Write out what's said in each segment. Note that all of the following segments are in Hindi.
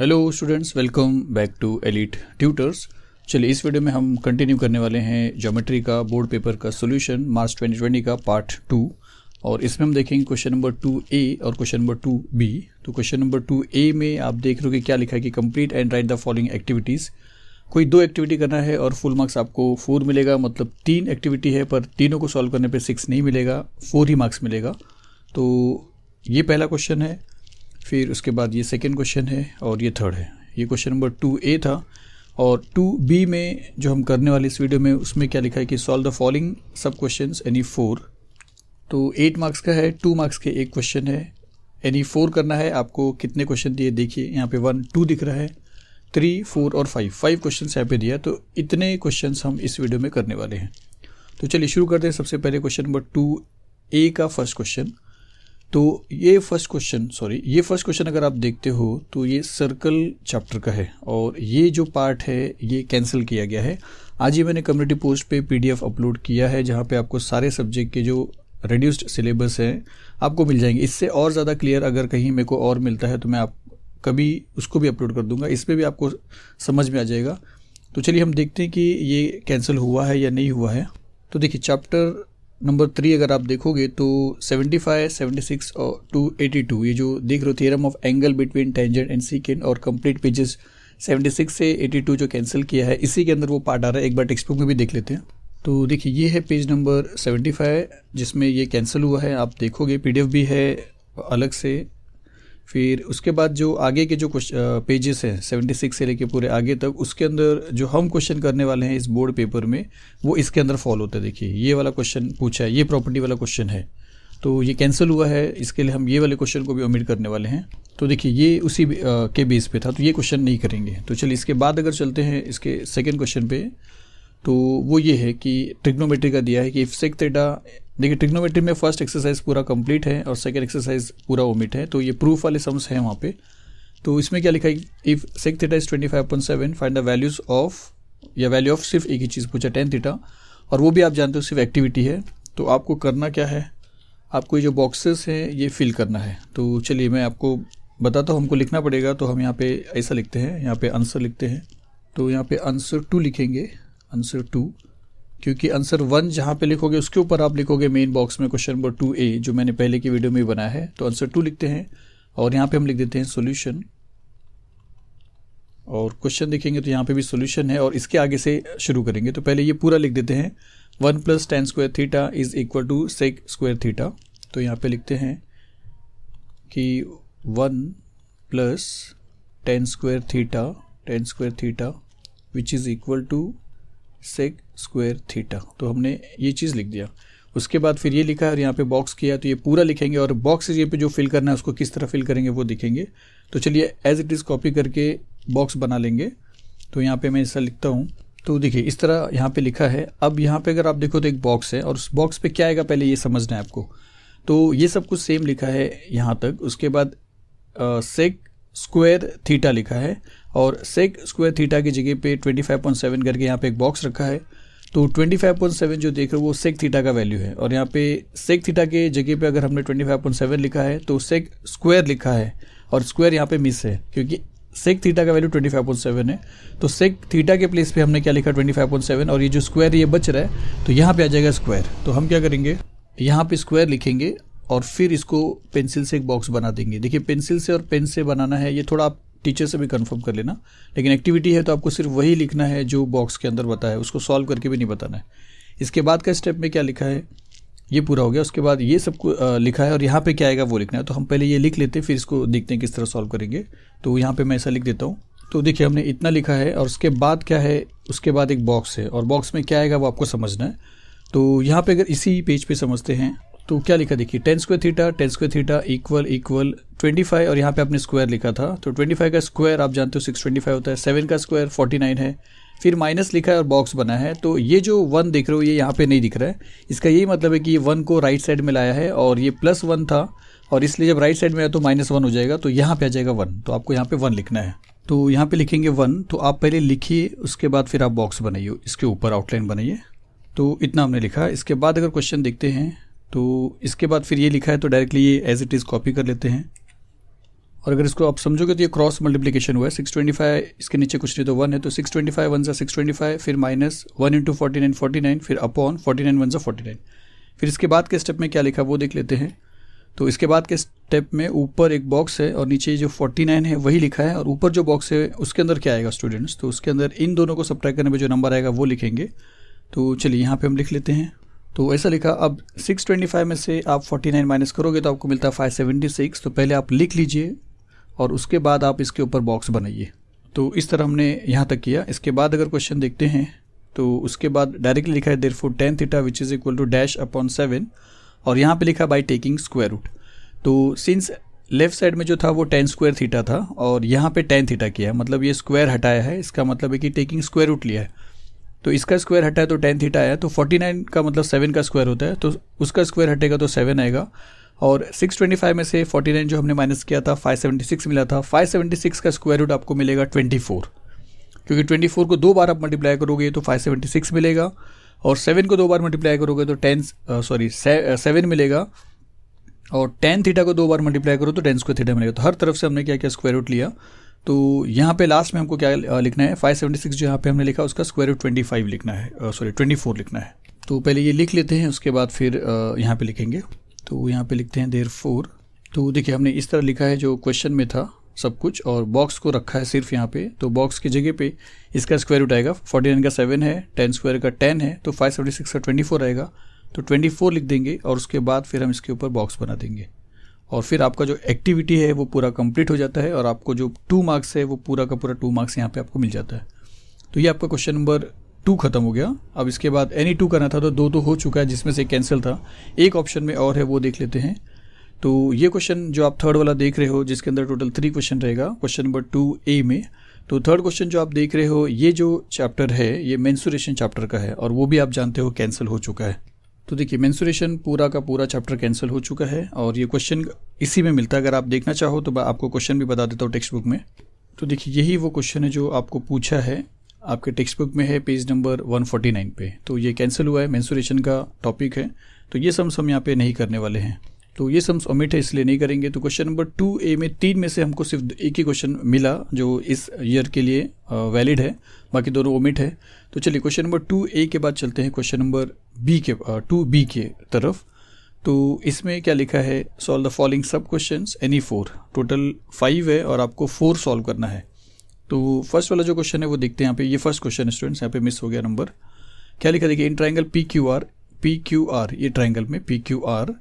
hello students welcome back to Elite Tutors चलिए इस वीडियो में हम कंटिन्यू करने वाले हैं ज्योमेट्री का बोर्ड पेपर का सोल्यूशन मार्च 2020 का पार्ट टू और इसमें हम देखेंगे क्वेश्चन नंबर टू ए और क्वेश्चन नंबर टू बी तो क्वेश्चन नंबर टू ए में आप देख रहे हो कि क्या लिखा है कि complete and write the following activities कोई दो एक्टिविटी करना है और फुल मार्क्स आपको फोर मिलेगा मतलब तीन एक्टिविटी है पर तीनों को सॉल्व करने पर सिक्स नहीं मिलेगा फोर ही मार्क्स मिलेगा तो ये पहला क्वेश्चन है फिर उसके बाद ये सेकेंड क्वेश्चन है और ये थर्ड है ये क्वेश्चन नंबर टू ए था और टू बी में जो हम करने वाले इस वीडियो में उसमें क्या लिखा है कि solve the following sub question any four तो एट मार्क्स का है टू मार्क्स के एक क्वेश्चन है एनी फोर करना है आपको कितने क्वेश्चन दिए देखिए यहाँ पे वन टू दिख रहा है थ्री फोर और फाइव फाइव क्वेश्चन यहाँ पे दिया तो इतने क्वेश्चन हम इस वीडियो में करने वाले हैं तो चलिए शुरू करते हैं सबसे पहले क्वेश्चन नंबर टू ए का फर्स्ट क्वेश्चन तो ये फर्स्ट क्वेश्चन सॉरी ये फर्स्ट क्वेश्चन अगर आप देखते हो तो ये सर्कल चैप्टर का है और ये जो पार्ट है ये कैंसिल किया गया है आज ही मैंने कम्युनिटी पोस्ट पे पीडीएफ अपलोड किया है जहाँ पे आपको सारे सब्जेक्ट के जो रिड्यूस्ड सिलेबस हैं आपको मिल जाएंगे इससे और ज़्यादा क्लियर अगर कहीं मेरे को और मिलता है तो मैं आप कभी उसको भी अपलोड कर दूंगा पर भी आपको समझ में आ जाएगा तो चलिए हम देखते हैं कि ये कैंसिल हुआ है या नहीं हुआ है तो देखिए चैप्टर नंबर थ्री अगर आप देखोगे तो 75, 76 और 282 ये जो देख रहे हो theorem of angle between tangent and secant और कंप्लीट पेजेस 76 से 82 जो कैंसिल किया है इसी के अंदर वो पार्ट आ रहा है एक बार टेक्सट बुक में भी देख लेते हैं तो देखिए ये है पेज नंबर 75 जिसमें ये कैंसिल हुआ है आप देखोगे पी भी है अलग से फिर उसके बाद जो आगे के जो पेजेस हैं 76 से लेके पूरे आगे तक उसके अंदर जो हम क्वेश्चन करने वाले हैं इस बोर्ड पेपर में वो इसके अंदर फॉलो होता है देखिए ये वाला क्वेश्चन पूछा है ये प्रॉपर्टी वाला क्वेश्चन है तो ये कैंसिल हुआ है इसके लिए हम ये वाले क्वेश्चन को भी ओमिट करने वाले हैं तो देखिए ये उसी के बेस पे था तो ये क्वेश्चन नहीं करेंगे तो चलिए इसके बाद अगर चलते हैं इसके सेकेंड क्वेश्चन पे तो वो ये है कि ट्रिग्नोमेट्री का दिया है कि इफ सेक देखिए ट्रिग्नोमेट्री में फर्स्ट एक्सरसाइज पूरा कंप्लीट है और सेकेंड एक्सरसाइज पूरा ओमिट है तो ये प्रूफ वाले सम्स हैं वहाँ पे तो इसमें क्या लिखा है if sec theta is twenty five point seven find the values of या वैल्यू ऑफ सिर्फ एक ही चीज़ पूछा टेन थीटा और वो भी आप जानते हो सिर्फ एक्टिविटी है तो आपको करना क्या है आपको ये जो बॉक्सेस हैं ये फिल करना है तो चलिए मैं आपको बताता हूँ हमको लिखना पड़ेगा तो हम यहाँ पे ऐसा लिखते हैं यहाँ पे आंसर लिखते हैं तो यहाँ पे आंसर टू लिखेंगे आंसर टू क्योंकि आंसर वन जहाँ पे लिखोगे उसके ऊपर आप लिखोगे मेन बॉक्स में क्वेश्चन नंबर टू ए जो मैंने पहले की वीडियो में बनाया है तो आंसर टू लिखते हैं और यहाँ पे हम लिख देते हैं सोल्यूशन और क्वेश्चन देखेंगे तो यहाँ पे भी सोल्यूशन है और इसके आगे से शुरू करेंगे तो पहले ये पूरा लिख देते हैं one plus tan square theta is equal to sec square theta तो यहाँ पे लिखते हैं कि one plus tan square theta tan square theta which is equal to sec square theta तो हमने ये चीज़ लिख दिया उसके बाद फिर ये लिखा और यहाँ पे बॉक्स किया तो ये पूरा लिखेंगे और बॉक्स ये पे जो फिल करना है उसको किस तरह फिल करेंगे वो दिखेंगे तो चलिए एज इट इज़ कॉपी करके बॉक्स बना लेंगे तो यहाँ पे मैं ऐसा लिखता हूँ तो देखिए इस तरह यहाँ पे लिखा है अब यहाँ पे अगर आप देखो तो एक बॉक्स है और उस बॉक्स पर क्या आएगा पहले ये समझना है आपको तो ये सब कुछ सेम लिखा है यहाँ तक उसके बाद सेक स्क्वायर थीटा लिखा है और सेक स्क्वायर थीटा की जगह पे 25.7 करके यहाँ पे एक बॉक्स रखा है तो 25.7 जो देख रहे हो वो सेक थीटा का वैल्यू है और यहाँ पे सेक थीटा के जगह पे अगर हमने 25.7 लिखा है तो सेक स्क्वायर लिखा है और स्क्वायर यहाँ पे मिस है क्योंकि सेक थीटा का वैल्यू 25.7 है तो सेक थीटा के प्लेस पे हमने क्या लिखा 25.7 और ये जो स्क्वायर ये बच रहा है तो यहाँ पर आ जाएगा स्क्वायर तो हम क्या करेंगे यहाँ पर स्क्वायर लिखेंगे और फिर इसको पेंसिल से एक बॉक्स बना देंगे देखिए पेंसिल से और पेन से बनाना है ये थोड़ा आप टीचर से भी कंफर्म कर लेना लेकिन एक्टिविटी है तो आपको सिर्फ वही लिखना है जो बॉक्स के अंदर बताया है उसको सॉल्व करके भी नहीं बताना है इसके बाद का स्टेप में क्या लिखा है ये पूरा हो गया उसके बाद ये सब लिखा है और यहाँ पे क्या आएगा वो लिखना है तो हम पहले ये लिख लेते हैं फिर इसको देखते हैं किस तरह सॉल्व करेंगे तो यहाँ पर मैं ऐसा लिख देता हूँ तो देखिए हमने इतना लिखा है और उसके बाद क्या है उसके बाद एक बॉक्स है और बॉक्स में क्या आएगा वो आपको समझना है तो यहाँ पे अगर इसी पेज पे समझते हैं तो क्या लिखा देखिए tan square theta tan square theta equal equal twenty five और यहाँ पे आपने स्क्वायर लिखा था तो ट्वेंटी फाइव का स्क्वायर आप जानते हो सिक्स ट्वेंटी फाइव होता है सेवन का स्क्वायर फोर्टी नाइन है फिर माइनस लिखा है और बॉक्स बना है तो ये जो वन देख रहे हो ये यहाँ पे नहीं दिख रहा है इसका यही मतलब है कि ये वन को राइट साइड में लाया है और ये प्लस वन था और इसलिए जब राइट साइड में आया तो माइनस वन हो जाएगा तो यहाँ पे आ जाएगा वन तो आपको यहाँ पे वन लिखना है तो यहाँ पे लिखेंगे वन तो आप पहले लिखिए उसके बाद फिर आप बॉक्स बनाइए इसके ऊपर आउटलाइन बनाइए तो इतना हमने लिखा इसके बाद अगर क्वेश्चन देखते हैं तो इसके बाद फिर ये लिखा है तो डायरेक्टली ये एज इट इज़ कॉपी कर लेते हैं और अगर इसको आप समझोगे तो ये क्रॉस मल्टीप्लिकेशन हुआ है सिक्स ट्वेंटी फाइव इसके नीचे कुछ नहीं तो वन है तो सिक्स ट्वेंटी फाइव वन सा सिक्स ट्वेंटी फाइव फिर minus one into forty nine forty nine फिर अपॉन फोर्टी नाइन वन सा फोर्टी नाइन फिर इसके बाद के स्टेप में क्या लिखा वो देख लेते हैं तो इसके बाद के स्टेप में ऊपर एक बॉक्स है और नीचे जो 49 है वही लिखा है और ऊपर जो बॉक्स है उसके अंदर क्या आएगा स्टूडेंट्स तो उसके अंदर इन दोनों को सब्ट्रैक्ट करने में जो नंबर आएगा वो लिखेंगे तो चलिए यहाँ पे हम लिख लेते हैं तो ऐसा लिखा अब 625 में से आप 49 माइनस करोगे तो आपको मिलता है 576 तो पहले आप लिख लीजिए और उसके बाद आप इसके ऊपर बॉक्स बनाइए तो इस तरह हमने यहाँ तक किया इसके बाद अगर क्वेश्चन देखते हैं तो उसके बाद डायरेक्टली लिखा है therefore tan theta which is equal to dash upon seven और यहाँ पे लिखा बाई टेकिंग स्क्वायर रूट तो सिंस लेफ्ट साइड में जो था वो टेन स्क्वायर थीटा था और यहाँ पे टेन थीटा किया है मतलब ये स्क्वायर हटाया है इसका मतलब है कि टेकिंग स्क्वायर रूट लिया है तो इसका स्क्वायर हटा है तो टेन थीटा आया तो फोर्टी नाइन का मतलब सेवन का स्क्वायर होता है तो उसका स्क्वायर हटेगा तो सेवन आएगा और सिक्स ट्वेंटी फाइव में से फोर्टी नाइन जो हमने माइनस किया था फाइव सेवेंटी सिक्स मिला था फाइव सेवेंटी सिक्स का स्क्वायर रूट आपको मिलेगा ट्वेंटी फोर क्योंकि ट्वेंटी फोर को दो बार आप मल्टीप्लाई करोगे तो फाइव सेवेंटी सिक्स मिलेगा और सेवन को दो बार मल्टीप्लाई करोगे तो टेन सॉरी सेवन मिलेगा और टेन थीटा को दो बार मल्टीप्लाई करो तो टेन स्क्वायर थीटा मिलेगा तो हर तरफ से हमने क्या क्या स्क्वायर रूट लिया तो यहाँ पे लास्ट में हमको क्या लिखना है 576 जो यहाँ पे हमने लिखा उसका स्क्वायर रूट 25 लिखना है सॉरी 24 लिखना है तो पहले ये लिख लेते हैं उसके बाद फिर यहाँ पे लिखेंगे तो यहाँ पे लिखते हैं देर फोर तो देखिए हमने इस तरह लिखा है जो क्वेश्चन में था सब कुछ और बॉक्स को रखा है सिर्फ यहाँ पे तो बॉक्स की जगह पे इसका स्क्वायर रूट आएगा फोर्टी नाइन का सेवन है टेन स्क्वायर का टेन है तो फाइव सेवेंटी सिक्स का ट्वेंटी फोर आएगा तो ट्वेंटी फोर लिख देंगे और उसके बाद फिर हम इसके ऊपर बॉक्स बना देंगे और फिर आपका जो एक्टिविटी है वो पूरा कंप्लीट हो जाता है और आपको जो टू मार्क्स है वो पूरा का पूरा टू मार्क्स यहाँ पे आपको मिल जाता है तो ये आपका क्वेश्चन नंबर टू खत्म हो गया अब इसके बाद एनी टू करना था तो दो तो हो चुका है जिसमें से कैंसिल था एक ऑप्शन में और है वो देख लेते हैं तो ये क्वेश्चन जो आप थर्ड वाला देख रहे हो जिसके अंदर टोटल थ्री क्वेश्चन रहेगा क्वेश्चन नंबर टू ए में तो थर्ड क्वेश्चन जो आप देख रहे हो ये जो चैप्टर है ये मैंसूरेशन चैप्टर का है और वो भी आप जानते हो कैंसिल हो चुका है तो देखिए मेंसुरेशन पूरा का पूरा चैप्टर कैंसिल हो चुका है और ये क्वेश्चन इसी में मिलता है अगर आप देखना चाहो तो आपको क्वेश्चन भी बता देता हूँ टेक्स्ट बुक में तो देखिए यही वो क्वेश्चन है जो आपको पूछा है आपके टेक्स्ट बुक में है पेज नंबर 149 पे तो ये कैंसिल हुआ है मेंसुरेशन का टॉपिक है तो ये सब हम यहाँ पे नहीं करने वाले हैं तो ये सम्स ओमिट है इसलिए नहीं करेंगे तो क्वेश्चन नंबर टू ए में तीन में से हमको सिर्फ एक ही क्वेश्चन मिला जो इस ईयर के लिए वैलिड है बाकी दोनों ओमिट है तो चलिए क्वेश्चन नंबर टू ए के बाद चलते हैं क्वेश्चन नंबर बी के टू बी के तरफ तो इसमें क्या लिखा है solve the following sub question any four total five है और आपको फोर सॉल्व करना है तो फर्स्ट वाला जो क्वेश्चन है वो देखते हैं यहाँ पे ये फर्स्ट क्वेश्चन स्टूडेंट्स यहाँ पे मिस हो गया नंबर क्या लिखा देखिए in triangle P Q R P Q R ये ट्राइंगल में P Q R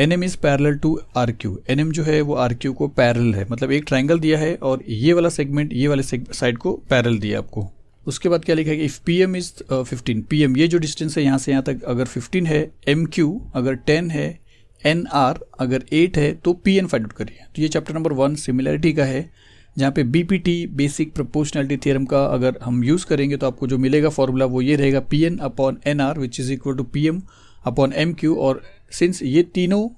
N M is parallel to R Q N जो है वो आर क्यू को पैरल है मतलब एक ट्राइंगल दिया है और ये वाला सेगमेंट ये वाले साइड को पैरल दिया आपको उसके बाद क्या लिखा है कि if P M is fifteen P M ये जो डिस्टेंस है यहाँ से यहाँ तक अगर फिफ्टीन है एम क्यू अगर टेन है एन आर अगर एट है तो पी एन फाइंड आउट करिए तो ये चैप्टर नंबर वन सिमिलरिटी का है जहाँ पे B P T basic proportionality theorem का अगर हम यूज़ करेंगे तो आपको जो मिलेगा फॉर्मूला वो ये रहेगा P N upon N R which is equal to P M upon M Q और सिंस ये तीनों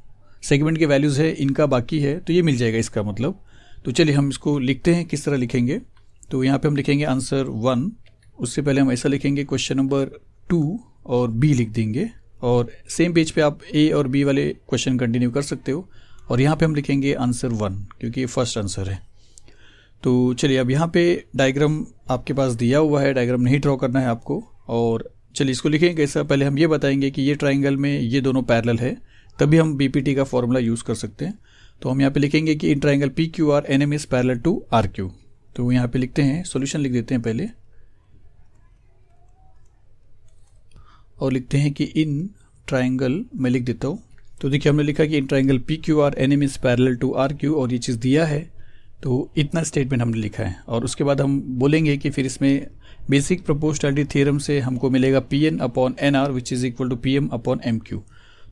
सेगमेंट के वैल्यूज़ है इनका बाकी है तो ये मिल जाएगा इसका मतलब तो चलिए हम इसको लिखते हैं किस तरह लिखेंगे तो यहाँ पे हम लिखेंगे आंसर वन उससे पहले हम ऐसा लिखेंगे क्वेश्चन नंबर टू और बी लिख देंगे और सेम पेज पे आप ए और बी वाले क्वेश्चन कंटिन्यू कर सकते हो और यहाँ पे हम लिखेंगे आंसर वन क्योंकि ये फर्स्ट आंसर है तो चलिए अब यहाँ पे डायग्राम आपके पास दिया हुआ है डायग्राम नहीं ड्रॉ करना है आपको और चलिए इसको लिखेंगे कैसा पहले हम ये बताएंगे कि ये ट्राइंगल में ये दोनों पैरल है तभी हम बी का फॉर्मूला यूज़ कर सकते हैं तो हम यहाँ पे लिखेंगे कि in triangle P Q R N M is parallel to R Q तो यहाँ पे लिखते हैं सॉल्यूशन लिख देते हैं पहले और लिखते हैं कि इन ट्राइंगल मैं लिख देता हूँ तो देखिए हमने लिखा कि in triangle P Q R N M is parallel to R Q और ये चीज़ दिया है तो इतना स्टेटमेंट हमने लिखा है और उसके बाद हम बोलेंगे कि फिर इसमें बेसिक प्रपोस्टैलिटी थ्योरम से हमको मिलेगा P N upon N R which is equal to P M upon M Q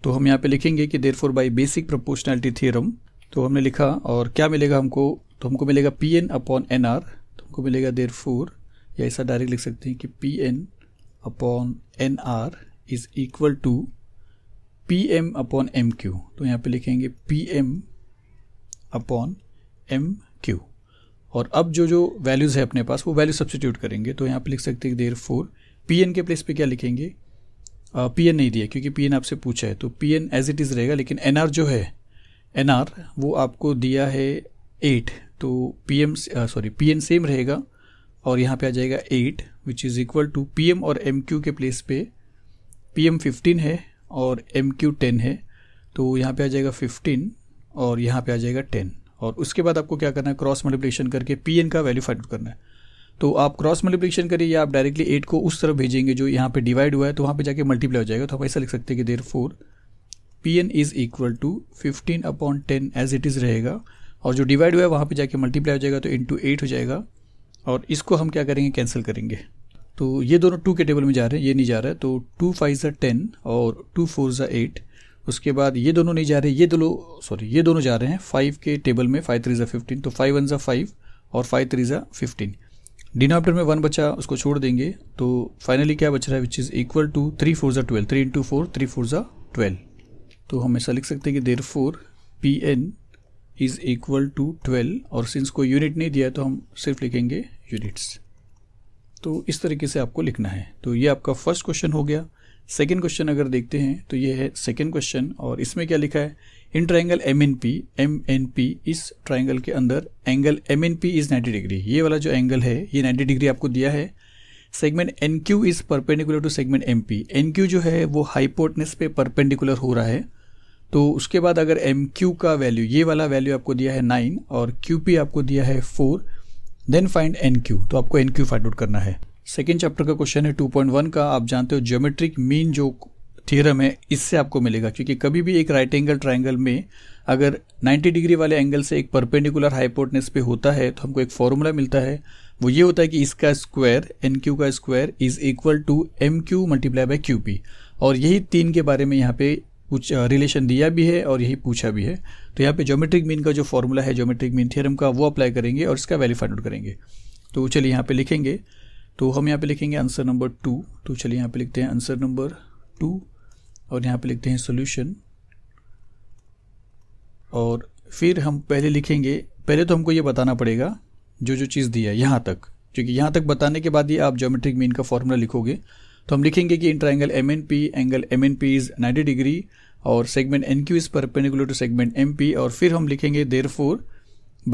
तो हम यहाँ पे लिखेंगे कि therefore by basic proportionality theorem तो हमने लिखा और क्या मिलेगा हमको तो हमको मिलेगा P N upon N R तो हमको मिलेगा देर फोर या ऐसा डायरेक्ट लिख सकते हैं कि P N upon N R is equal to P M upon M Q तो यहाँ पे लिखेंगे P M upon M Q और अब जो जो वैल्यूज़ है अपने पास वो वैल्यू सब्सिट्यूट करेंगे तो यहाँ पे लिख सकते हैं देर फोर पी एन के प्लेस पे क्या लिखेंगे पी एन नहीं दिया क्योंकि पी एन आपसे पूछा है तो P N as it is रहेगा लेकिन एन आर जो है एन आर वो आपको दिया है एट तो P M sorry P N same रहेगा और यहाँ पे आ जाएगा eight which is equal to P M और एम क्यू के प्लेस पे पी एम फिफ्टीन है और एम क्यू टेन है तो यहाँ पे आ जाएगा फिफ्टीन और यहाँ पे आ जाएगा टेन और उसके बाद आपको क्या करना है क्रॉस मल्टीप्लिकेशन करके पी एन का वैल्यू फाइंड करना है तो आप क्रॉस मल्टीप्लिकेशन करिए या आप डायरेक्टली एट को उस तरफ भेजेंगे जो यहाँ पे डिवाइड हुआ है तो वहाँ पे जाके मल्टीप्लाई हो जाएगा तो आप ऐसा लिख सकते हैं कि therefore P N is equal to fifteen upon ten as it is रहेगा और जो डिवाइड हुआ है वहाँ पर जाके मल्टीप्लाई हो जाएगा तो इंटू एट हो जाएगा और इसको हम क्या करेंगे कैंसिल करेंगे तो ये दोनों टू के टेबल में जा रहे हैं ये नहीं जा रहा है तो टू फाइव ज़ा टेन और टू फोर ज़ा एट उसके बाद ये दोनों नहीं जा रहे ये दोनों सॉरी ये दोनों जा रहे हैं फाइव के टेबल में फाइव थ्री ज़ा फिफ्टीन तो फाइव वन ज़ा फाइव और फाइव थ्री ज़ा फिफ्टीन डिनोमिनेटर में वन बचा उसको छोड़ देंगे तो फाइनली क्या बच रहा है which is equal to three four ज़ा twelve three into four three four ज़ा ट्वेल्व तो हम ऐसा लिख सकते हैं कि therefore P N is equal to twelve और सिंस कोई यूनिट नहीं दिया तो हम सिर्फ लिखेंगे यूनिट्स तो इस तरीके से आपको लिखना है तो ये आपका फर्स्ट क्वेश्चन हो गया सेकेंड क्वेश्चन अगर देखते हैं तो ये है सेकेंड क्वेश्चन और इसमें क्या लिखा है in triangle M N P M N P इस ट्राइंगल के अंदर angle M N P is ninety degree ये वाला जो एंगल है ये नाइन्टी डिग्री आपको दिया है segment N Q is perpendicular to segment M P N Q जो है वो हाईपोर्टनेस पे परपेंडिकुलर हो रहा है तो उसके बाद अगर एम क्यू का वैल्यू ये वाला वैल्यू आपको दिया है नाइन और क्यू पी आपको दिया है four then find N Q तो आपको एन क्यू फाइंड आउट करना है सेकेंड चैप्टर का क्वेश्चन है 2.1 का आप जानते हो ज्योमेट्रिक मीन जो थियरम है इससे आपको मिलेगा क्योंकि कभी भी एक राइट एंगल ट्राइंगल में अगर 90 डिग्री वाले एंगल से एक परपेंडिकुलर हाइपोटनेस पे होता है तो हमको एक फॉर्मूला मिलता है वो ये होता है कि इसका स्क्वायर एन क्यू का square is equal to M Q multiply by Q P और यही तीन के बारे में यहाँ पे कुछ रिलेशन दिया भी है और यही पूछा भी है तो यहाँ पे ज्योमेट्रिक मीन का जो फॉर्मूला है ज्योमेट्रिक मीन थियरम का वो अप्लाई करेंगे और इसका वैल्यू फाइंड आउट करेंगे तो चलिए यहाँ पे लिखेंगे तो हम यहाँ पे लिखेंगे आंसर नंबर टू तो चलिए यहाँ पे लिखते हैं आंसर नंबर टू और यहाँ पे लिखते हैं सोल्यूशन और फिर हम पहले लिखेंगे पहले तो हमको ये बताना पड़ेगा जो जो चीज़ दिया है यहाँ तक क्योंकि यहाँ तक बताने के बाद ही आप ज्योमेट्रिक मीन का फॉर्मूला लिखोगे तो हम लिखेंगे कि inter angle M N P angle M N P is ninety degree और segment N Q is perpendicular to segment M P और फिर हम लिखेंगे therefore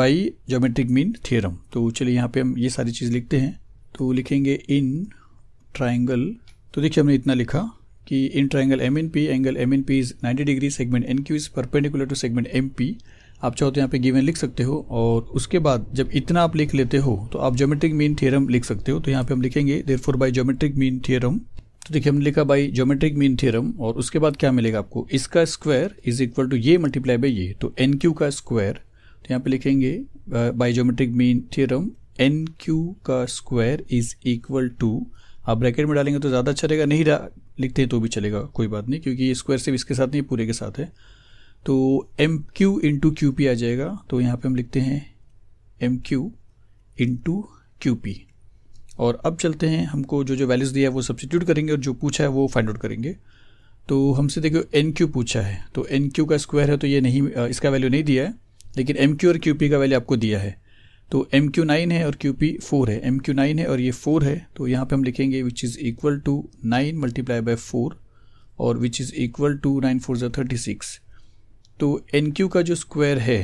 by geometric mean theorem तो चलिए यहाँ पे हम ये सारी चीज़ लिखते हैं तो लिखेंगे इन ट्राइंगल तो देखिए हमने इतना लिखा कि in triangle M N P angle M N P is ninety degree segment N Q is perpendicular to segment M P आप चाहो तो यहाँ पे गिवन लिख सकते हो और उसके बाद जब इतना आप लिख लेते हो तो आप ज्योमेट्रिक मीन थियरम लिख सकते हो तो यहाँ पे हम लिखेंगे therefore by geometric mean theorem तो देखिए हमने लिखा बाई ज्योमेट्रिक मीन थ्योरम और उसके बाद क्या मिलेगा आपको इसका स्क्वायर इज इक्वल टू ये मल्टीप्लाई बाई ये तो एन क्यू का स्क्वायर तो यहाँ पे लिखेंगे by geometric mean theorem N Q का स्क्वायर इज इक्वल टू आप ब्रैकेट में डालेंगे तो ज़्यादा अच्छा रहेगा नहीं लिखते हैं तो भी चलेगा कोई बात नहीं क्योंकि ये स्क्वायर सिर्फ इसके साथ नहीं पूरे के साथ है तो M Q into Q P आ जाएगा तो यहाँ पे हम लिखते हैं M Q into Q P और अब चलते हैं हमको जो जो वैल्यूज़ दिया है वो सब्सिट्यूट करेंगे और जो पूछा है वो फाइंड आउट करेंगे तो हमसे देखो एन क्यू पूछा है तो एन क्यू का स्क्वायर है तो ये नहीं इसका वैल्यू नहीं दिया है लेकिन एम क्यू और क्यू पी का वैल्यू आपको दिया है तो एम क्यू नाइन है और क्यू पी फोर है एम क्यू नाइन है और ये फोर है तो यहाँ पे हम लिखेंगे which is equal to nine multiply by four और which is equal to nine four जो थर्टी सिक्स तो एन क्यू का जो स्क्वायर है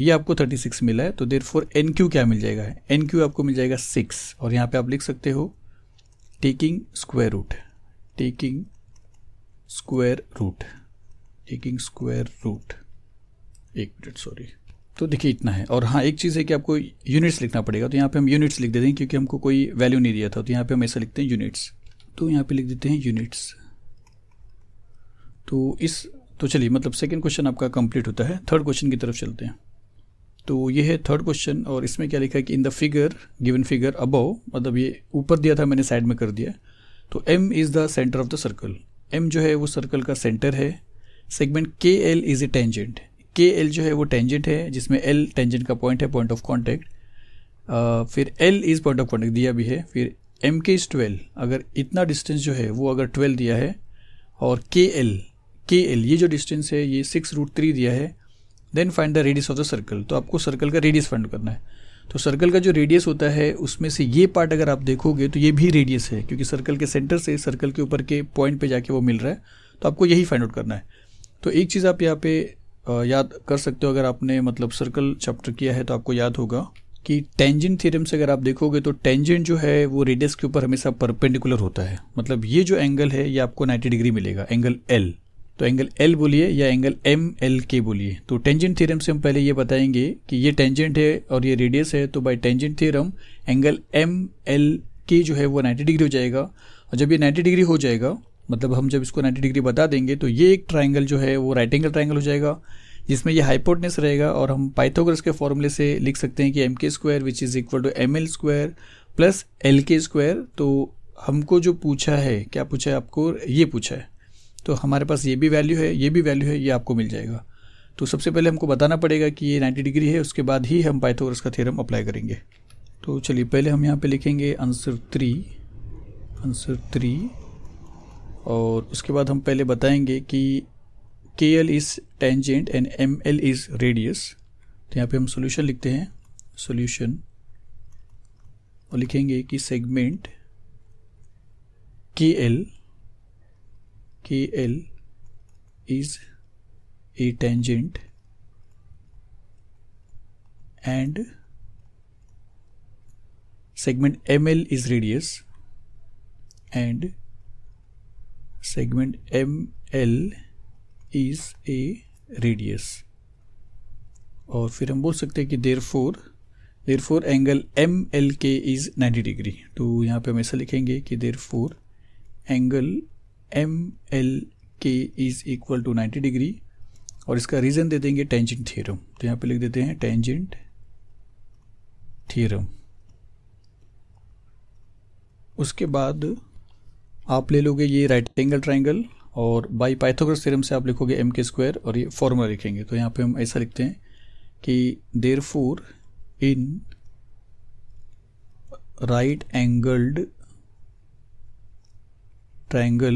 ये आपको थर्टी सिक्स मिला है तो देर फोर एन क्यू क्या मिल जाएगा एन क्यू आपको मिल जाएगा सिक्स और यहाँ पे आप लिख सकते हो taking square root taking square root taking square root एक मिनट सॉरी तो देखिए इतना है और हाँ एक चीज़ है कि आपको यूनिट्स लिखना पड़ेगा तो यहाँ पे हम यूनिट्स लिख देते हैं क्योंकि हमको कोई वैल्यू नहीं दिया था तो यहाँ पे हम ऐसा लिखते हैं यूनिट्स तो यहाँ पे लिख देते हैं यूनिट्स तो इस तो चलिए मतलब सेकेंड क्वेश्चन आपका कंप्लीट होता है थर्ड क्वेश्चन की तरफ चलते हैं तो ये है थर्ड क्वेश्चन और इसमें क्या लिखा है कि in the figure given figure above मतलब ये ऊपर दिया था मैंने साइड में कर दिया तो M is the centre of the circle M जो है वो सर्कल का सेंटर है सेगमेंट के L is a tangent K L जो है वो टेंजेंट है जिसमें एल टेंजेंट का पॉइंट है पॉइंट ऑफ कॉन्टेक्ट फिर L is point of contact दिया भी है फिर एम के इज़ ट्वेल्व अगर इतना डिस्टेंस जो है वो अगर ट्वेल्व दिया है और के एल के एल ये जो डिस्टेंस है ये सिक्स रूट थ्री दिया है then find the radius of the circle तो आपको सर्कल का रेडियस फाइंड करना है तो सर्कल का जो रेडियस होता है उसमें से ये पार्ट अगर आप देखोगे तो ये भी रेडियस है क्योंकि सर्कल के सेंटर से सर्कल के ऊपर के पॉइंट पे जाके वो मिल रहा है तो आपको यही फाइंड आउट करना है तो एक चीज़ आप यहाँ पे याद कर सकते हो अगर आपने मतलब सर्कल चैप्टर किया है तो आपको याद होगा कि टेंजेंट थ्योरम से अगर आप देखोगे तो टेंजेंट जो है वो रेडियस के ऊपर हमेशा परपेंडिकुलर होता है मतलब ये जो एंगल है ये आपको 90 डिग्री मिलेगा एंगल एल तो एंगल एल बोलिए या एंगल एम एल के बोलिए तो टेंजेंट थ्योरम से हम पहले ये बताएंगे कि ये टेंजेंट है और ये रेडियस है तो by tangent theorem angle M L K जो है वो नाइन्टी डिग्री हो जाएगा और जब ये नाइन्टी डिग्री हो जाएगा मतलब हम जब इसको 90 डिग्री बता देंगे तो ये एक ट्राइंगल जो है वो राइट एंगल ट्राइंगल हो जाएगा जिसमें ये हाइपोटनेस रहेगा और हम पाइथोग्रस के फॉर्मूले से लिख सकते हैं कि M K square which is equal to M L square plus L K square तो हमको जो पूछा है क्या पूछा है आपको ये पूछा है तो हमारे पास ये भी वैल्यू है ये भी वैल्यू है ये आपको मिल जाएगा तो सबसे पहले हमको बताना पड़ेगा कि ये 90 डिग्री है उसके बाद ही हम पाइथोग्रस का थ्योरम अप्लाई करेंगे तो चलिए पहले हम यहाँ पे लिखेंगे आंसर थ्री आंसर थ्री और उसके बाद हम पहले बताएंगे कि K L is tangent and M L is radius तो यहाँ पे हम सॉल्यूशन लिखते हैं सॉल्यूशन और लिखेंगे कि सेगमेंट के L K L is a tangent and segment M L is radius and segment ML is a radius और फिर हम बोल सकते हैं कि therefore therefore angle M L K is ninety degree तो यहाँ पे हम ऐसा लिखेंगे कि therefore angle M L K is equal to ninety degree और इसका रीज़न दे देंगे टेंजेंट थ्योरम तो यहाँ पे लिख देते हैं टेंजेंट थ्योरम उसके बाद आप ले लोगे ये राइट एंगल ट्राइंगल और बाई पाइथोग्रस थ्योरम से आप लिखोगे एम के स्क्वायर और ये फॉर्मूला लिखेंगे तो यहाँ पे हम ऐसा लिखते हैं कि therefore in right angled triangle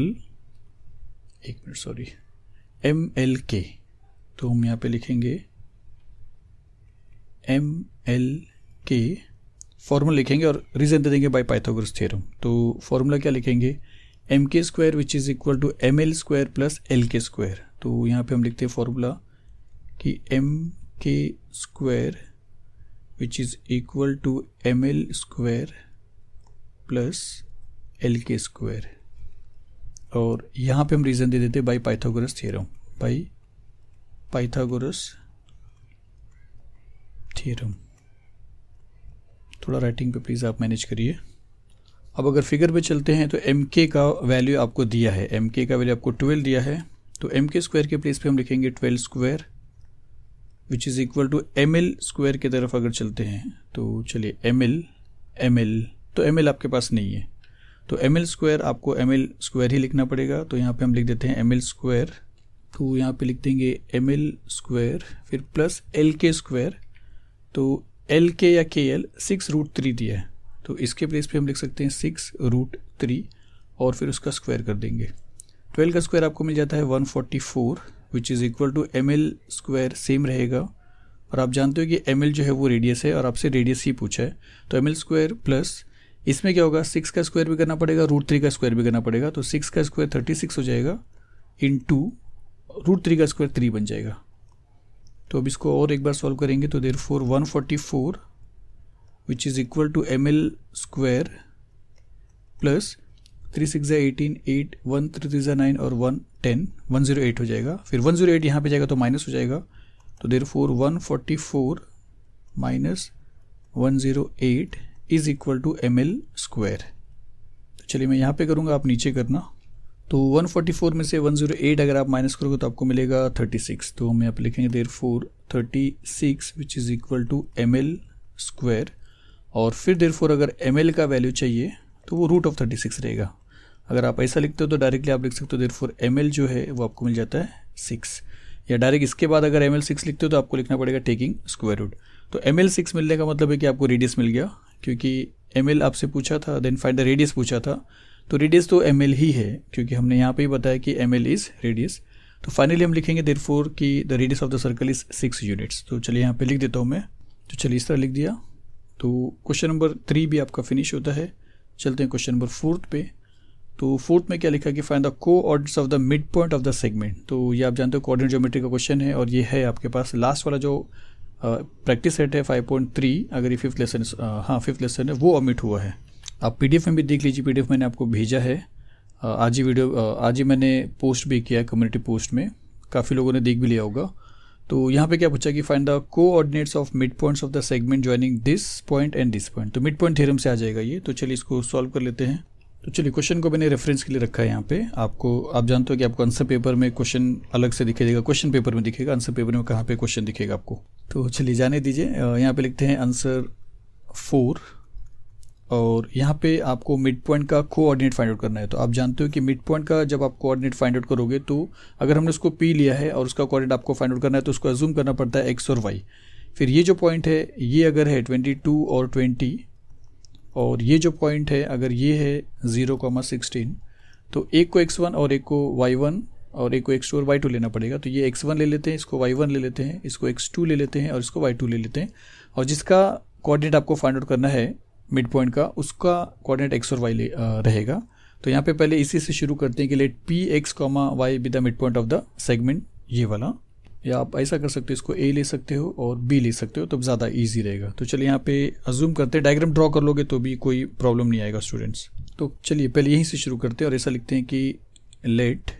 एक minute sorry M L K तो हम यहाँ पे लिखेंगे एम एल के फॉर्मूला लिखेंगे और रीज़न दे देंगे बाई पाइथोग्रस थ्योरम तो फॉर्मूला क्या लिखेंगे M K square which is equal to M L square plus L K square तो यहाँ पे हम लिखते हैं फॉर्मूला कि M K square which is equal to M L square plus L K square और यहाँ पे हम रीज़न दे देते by Pythagoras theorem by Pythagoras theorem थोड़ा राइटिंग पे प्लीज़ आप मैनेज करिए अब अगर फिगर पे चलते हैं तो एम के का वैल्यू आपको दिया है एम के का वैल्यू आपको ट्वेल्व दिया है तो एम के स्क्वायर के प्लेस पे हम लिखेंगे twelve square which is equal to M L square की तरफ अगर चलते हैं तो चलिए एम एल एम एल तो एम एल आपके पास नहीं है तो एम एल स्क्वायर आपको एम एल स्क्वायर ही लिखना पड़ेगा तो यहाँ पे हम लिख देते हैं एम एल स्क्वायर तो यहाँ पे लिख देंगे एम एल स्क्वायर फिर प्लस एल के स्क्वायर तो एल के या के एल सिक्स रूट थ्री दिया है तो इसके प्लेस पे हम लिख सकते हैं सिक्स रूट थ्री और फिर उसका स्क्वायर कर देंगे ट्वेल्व का स्क्वायर आपको मिल जाता है one forty four which is equal to M L square same रहेगा और आप जानते हो कि एम एल जो है वो रेडियस है और आपसे रेडियस ही पूछा है तो एम एल स्क्वायर प्लस इसमें क्या होगा सिक्स का स्क्वायर भी करना पड़ेगा रूट थ्री का स्क्वायर भी करना पड़ेगा तो सिक्स का स्क्वायर थर्टी सिक्स हो जाएगा इन टू रूट थ्री का स्क्वायर थ्री बन जाएगा तो अब इसको और एक बार सॉल्व करेंगे तो therefore one forty four which is equal to ml square plus three six eighteen eight one three three nine और one ten one zero eight हो जाएगा फिर वन जीरो एट यहाँ पर जाएगा तो माइनस हो जाएगा तो therefore one forty four minus one zero eight is equal to M L square तो चलिए मैं यहाँ पे करूँगा आप नीचे करना तो 144 में से 108 अगर आप माइनस करोगे तो आपको मिलेगा 36 तो हम यहाँ पे लिखेंगे therefore thirty six which is equal to M L square और फिर फोर अगर एम का वैल्यू चाहिए तो वो रूट ऑफ थर्टी सिक्स रहेगा अगर आप ऐसा लिखते हो तो डायरेक्टली आप लिख सकते हो फोर एम जो है वो आपको मिल जाता है सिक्स या डायरेक्ट इसके बाद अगर एम एल सिक्स लिखते हो तो आपको लिखना पड़ेगा टेकिंग स्क्वायर रूट तो एम एल सिक्स मिलने का मतलब है कि आपको रेडियस मिल गया क्योंकि एम एल आपसे पूछा था देन फाइंड द रेडियस पूछा था तो रेडियस तो एम एल ही है क्योंकि हमने यहाँ पर ही बताया कि एम एल इज़ रेडियस तो फाइनली हम लिखेंगे देर फोर कि the radius of the circle is six units तो चलिए यहाँ पर लिख देता हूँ मैं तो चलिए इस तरह लिख दिया तो क्वेश्चन नंबर थ्री भी आपका फिनिश होता है चलते हैं क्वेश्चन नंबर फोर्थ पे तो फोर्थ में क्या लिखा कि find the coordinates of the mid point of the segment तो ये आप जानते हो कोऑर्डिनेट ज्योमेट्री का क्वेश्चन है और ये है आपके पास लास्ट वाला जो प्रैक्टिस सेट है 5.3 अगर ये फिफ्थ लेसन हाँ फिफ्थ लेसन है वो अमिट हुआ है आप पीडीएफ में भी देख लीजिए पीडीएफ मैंने आपको भेजा है आज ही वीडियो आज ही मैंने पोस्ट भी किया है कम्युनिटी पोस्ट में काफ़ी लोगों ने देख भी लिया होगा तो यहाँ पे क्या पूछा कि find the coordinates of mid points of the segment joining this point and this point तो मिड पॉइंट थ्योरम से आ जाएगा ये तो चलिए इसको सॉल्व कर लेते हैं तो चलिए क्वेश्चन को मैंने रेफरेंस के लिए रखा है यहाँ पे आपको आप जानते हो कि आपको आंसर पेपर में क्वेश्चन अलग से दिखे देगा क्वेश्चन पेपर में दिखेगा आंसर पेपर में कहाँ पे क्वेश्चन दिखेगा आपको तो चलिए जाने दीजिए यहाँ पे लिखते हैं आंसर फोर और यहाँ पे आपको मिड पॉइंट का कोऑर्डिनेट फाइंड आउट करना है तो आप जानते हो कि मिड पॉइंट का जब आप कोऑर्डिनेट फाइंड आउट करोगे तो अगर हमने उसको पी लिया है और उसका कोऑर्डिनेट आपको फाइंड आउट करना है तो उसको एज्यूम करना पड़ता है एक्स और वाई फिर ये जो पॉइंट है ये अगर है ट्वेंटी टू और ट्वेंटी और ये जो पॉइंट है अगर ये है ज़ीरो कॉमा सिक्सटीन तो एक को एक्स वन और एक को वाई वन और एक को एक्स टू और वाई टू लेना पड़ेगा तो ये एक्स वन ले लेते हैं इसको वाई वन ले लेते हैं इसको एक्स टू ले लेते हैं और इसको वाई टू ले लेते हैं और जिसका कोऑर्डिनेट आपको फाइंड आउट करना है मिड पॉइंट का उसका कोऑर्डिनेट एक्स और वाई रहेगा तो यहाँ पे पहले इसी से शुरू करते हैं कि let P x comma y be the mid point of the segment ये वाला या आप ऐसा कर सकते हो इसको ए ले सकते हो और बी ले सकते हो तब तो ज़्यादा ईजी रहेगा तो चलिए यहाँ पे अजूम करते हैं डायग्राम ड्रॉ कर लोगे तो भी कोई प्रॉब्लम नहीं आएगा स्टूडेंट्स तो चलिए पहले यहीं से शुरू करते हैं और ऐसा लिखते हैं कि let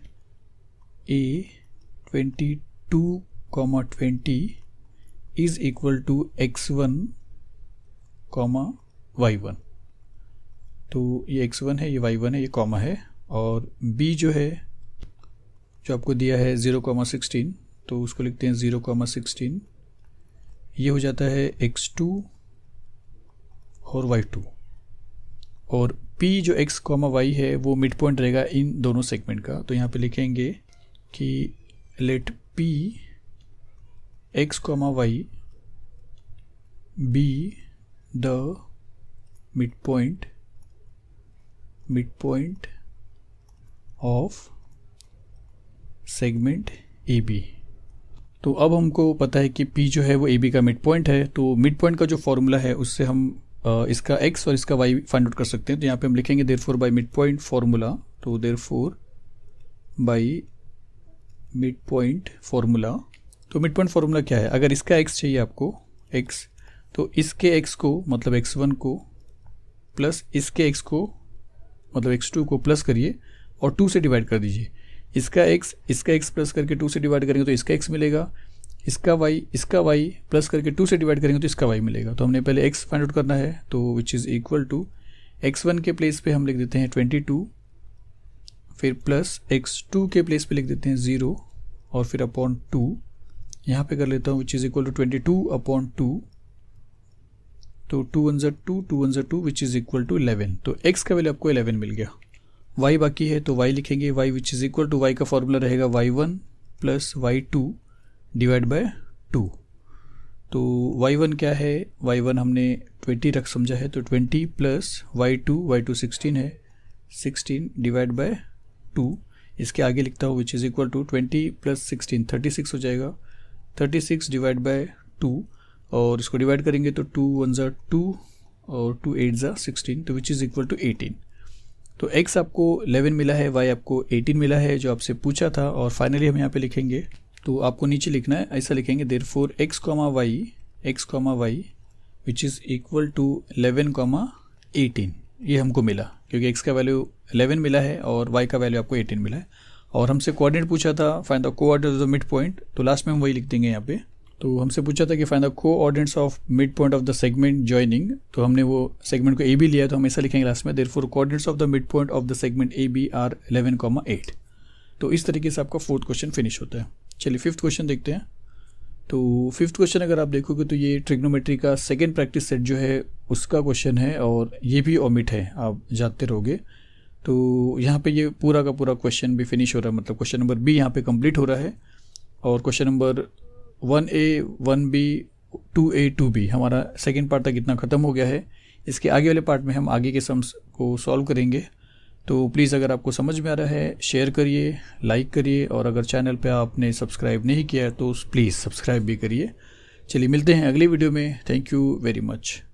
A twenty two comma twenty is equal to x one comma y one तो ये एक्स वन है ये वाई वन है ये कॉमा है और बी जो है जो आपको दिया है ज़ीरो कॉमा सिक्सटीन तो उसको लिखते हैं ज़ीरो कॉमा सिक्सटीन ये हो जाता है एक्स टू और वाई टू और पी जो एक्स कॉमा वाई है वो मिड पॉइंट रहेगा इन दोनों सेगमेंट का तो यहाँ पे लिखेंगे कि let P x comma y be the mid mid point point of segment A B तो अब हमको पता है कि पी जो है वो ए बी का मिड पॉइंट है तो मिड पॉइंट का जो फॉर्मूला है उससे हम इसका एक्स और इसका वाई फाइंड आउट कर सकते हैं तो यहां पे हम लिखेंगे therefore by mid point formula तो therefore by mid point formula तो मिड पॉइंट फार्मूला क्या है अगर इसका एक्स चाहिए आपको एक्स तो इसके एक्स को मतलब एक्स वन को प्लस इसके एक्स को मतलब एक्स टू को प्लस करिए और टू से डिवाइड कर दीजिए इसका एक्स इसका एक्स प्लस करके टू से डिवाइड करेंगे तो इसका एक्स मिलेगा इसका वाई इसका वाई प्लस करके टू से डिवाइड करेंगे तो इसका वाई मिलेगा तो हमने पहले एक्स फाइंड आउट करना है तो which is equal to x one के प्लेस पे हम लिख देते हैं ट्वेंटी टू फिर प्लस एक्स टू के प्लेस पे लिख देते हैं ज़ीरो और फिर अपॉन टू यहाँ पे कर लेता हूँ which is equal to twenty two upon two तो टू वन ज़र टू टू वन ज़र two which is equal to eleven तो एक्स का वैल्यू आपको इलेवन मिल गया वाई बाकी है तो वाई लिखेंगे y which is equal to y का फॉर्मूला रहेगा y one plus y two divide by two तो y1 वन क्या है वाई वन हमने ट्वेंटी रख समझा है तो twenty plus y two y two sixteen है सिक्सटीन डिवाइड बाय टू इसके आगे लिखता हूँ which is equal to twenty plus sixteen thirty six हो जाएगा thirty six divide by two और इसको डिवाइड करेंगे तो टू वन ज़ा टू और टू एट ज़ा सिक्सटीन तो which is equal to eighteen तो x आपको 11 मिला है y आपको 18 मिला है जो आपसे पूछा था और फाइनली हम यहाँ पे लिखेंगे तो आपको नीचे लिखना है ऐसा लिखेंगे therefore x comma y x comma y which is equal to eleven comma eighteen ये हमको मिला क्योंकि x का वैल्यू 11 मिला है और y का वैल्यू आपको 18 मिला है और हमसे कोऑर्डिनेट पूछा था find the coordinate of the mid point तो लास्ट में हम वही लिख देंगे यहाँ पे तो हमसे पूछा था कि find the coordinates of mid point of the segment joining तो हमने वो सेगमेंट को ए बी लिया तो हम ऐसा लिखेंगे लास्ट में therefore coordinates of the mid point of the segment A B are eleven comma eight तो इस तरीके से आपका फोर्थ क्वेश्चन फिनिश होता है चलिए फिफ्थ क्वेश्चन देखते हैं तो फिफ्थ क्वेश्चन अगर आप देखोगे तो ये ट्रिग्नोमेट्री का सेकेंड प्रैक्टिस सेट जो है उसका क्वेश्चन है और ये भी ओमिट है आप जानते रहोगे तो यहाँ पे ये पूरा का पूरा क्वेश्चन भी फिनिश हो रहा है मतलब क्वेश्चन नंबर बी यहाँ पे कंप्लीट हो रहा है और question number one A one B two A two B हमारा सेकेंड पार्ट तक इतना ख़त्म हो गया है इसके आगे वाले पार्ट में हम आगे के सम्स को सॉल्व करेंगे तो प्लीज़ अगर आपको समझ में आ रहा है शेयर करिए लाइक करिए और अगर चैनल पे आपने सब्सक्राइब नहीं किया है तो प्लीज़ सब्सक्राइब भी करिए चलिए मिलते हैं अगले वीडियो में थैंक यू वेरी मच